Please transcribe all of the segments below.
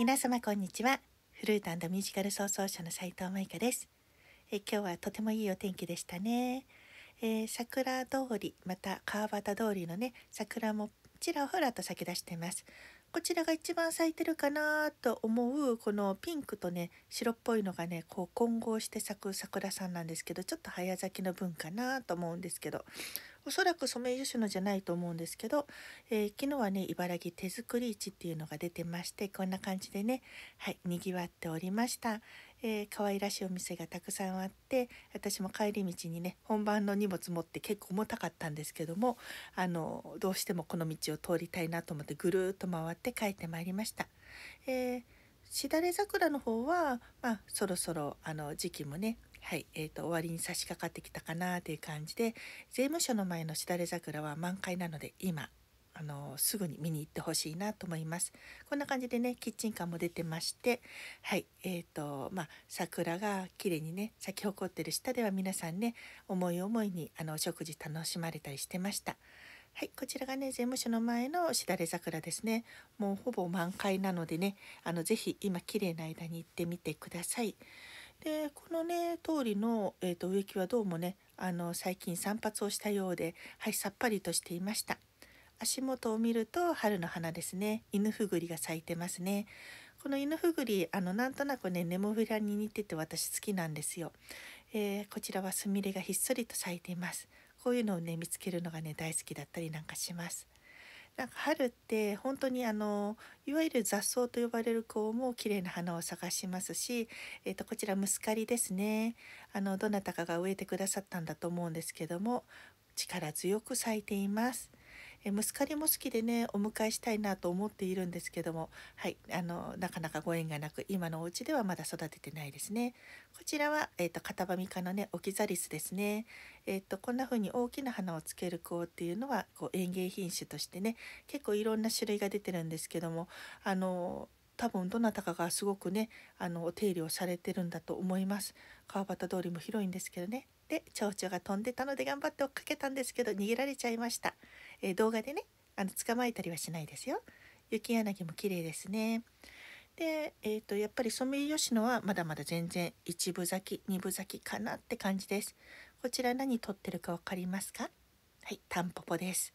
皆様こんにちはフルートミュージカル創造者の斉藤舞香ですえ今日はとてもいいお天気でしたね、えー、桜通りまた川端通りのね桜もちらほらと咲き出してますこちらが一番咲いてるかなと思うこのピンクとね白っぽいのがねこう混合して咲く桜さんなんですけどちょっと早咲きの分かなと思うんですけどおそらくソメイヨシノじゃないと思うんですけど、えー、昨日はね茨城手作り市っていうのが出てましてこんな感じでねはいにぎわっておりました、えー、可愛らしいお店がたくさんあって私も帰り道にね本番の荷物持って結構重たかったんですけどもあのどうしてもこの道を通りたいなと思ってぐるっと回って帰ってまいりました。えーしだれ桜の方は、まあ、そろそろあの時期もねはい、えーと、終わりに差し掛かってきたかなという感じで税務署の前のしだれ桜は満開なので今あのすぐに見に行ってほしいなと思います。こんな感じでねキッチンカーも出てましてはいえーとまあ、桜が綺麗にね咲き誇ってる下では皆さんね思い思いにあの食事楽しまれたりしてました。はい、こちらがね、税務署の前のしだれ桜ですね。もうほぼ満開なのでね、あの、ぜひ今綺麗な間に行ってみてください。でこのね通りの、えーと、植木はどうもねあの最近散髪をしたようではいさっぱりとしていました足元を見ると春の花ですね犬ふぐりが咲いてますねこの犬ふぐりあのなんとなくねネモフィラに似てて私好きなんですよ、えー、こちらはスミレがひっそりと咲いていますこういうのをね見つけるのがね大好きだったりなんかしますなんか春って本当にあのいわゆる雑草と呼ばれる子も綺麗な花を探しますし、えー、とこちらムスカリですねあのどなたかが植えてくださったんだと思うんですけども力強く咲いています。えムスカリも好きでねお迎えしたいなと思っているんですけどもはいあのなかなかご縁がなく今のお家ではまだ育ててないですねこちらは、えーと、とカタバミ科のねオキザリスですねえっ、ー、とこんな風に大きな花をつける子っていうのはこう園芸品種としてね結構いろんな種類が出てるんですけどもあの多分どなたかがすごくねあのお手入れをされてるんだと思います川端通りも広いんですけどねで蝶々が飛んでたので頑張って追っかけたんですけど逃げられちゃいました、えー、動画でねあの捕まえたりはしないですよ雪柳も綺麗ですねで、えーと、やっぱりソメイヨシノはまだまだ全然一部咲き2部咲きかなって感じですこちら何撮ってるか分かりますかはいタンポポです、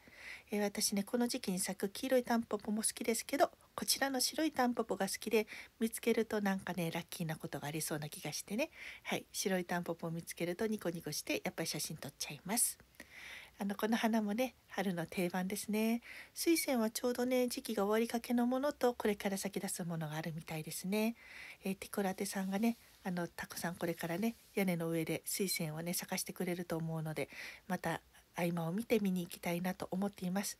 えー、私ねこの時期に咲く黄色いタンポポも好きですけどこちらの白いタンポポが好きで見つけるとなんかねラッキーなことがありそうな気がしてねはい白いタンポポを見つけるとニコニコしてやっぱり写真撮っちゃいますあのこの花もね春の定番ですね水仙はちょうどね時期が終わりかけのものとこれから先出すものがあるみたいですね、えー、ティコラテさんがねあのたくさんこれからね屋根の上で水仙をね咲かしてくれると思うのでまた合間を見て見に行きたいなと思っています。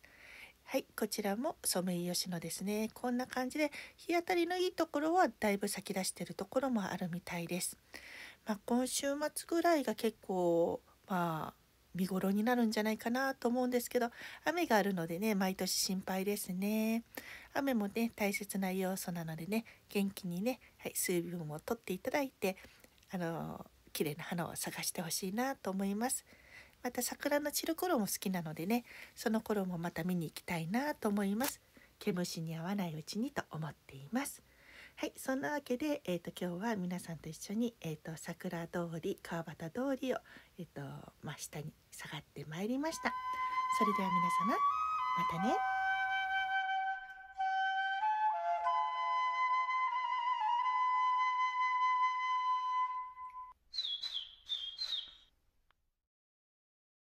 はい、こちらもソメイヨシノですね。こんな感じで日当たりのいいところはだいぶ咲き出してるところもあるみたいです。まあ、今週末ぐらいが結構まあ見頃になるんじゃないかなと思うんですけど雨があるのでね毎年心配ですね雨もね大切な要素なのでね元気にね、はい、水分を取っていただいてあの綺麗な花を探してほしいなと思います。また桜の散る頃も好きなのでねその頃もまた見に行きたいなと思います毛虫に合わないうちにと思っていますはいそんなわけで、えーと、今日は皆さんと一緒に、えーと、と桜通り川端通りを、えーとまあ、下に下がってまいりましたそれでは皆様またね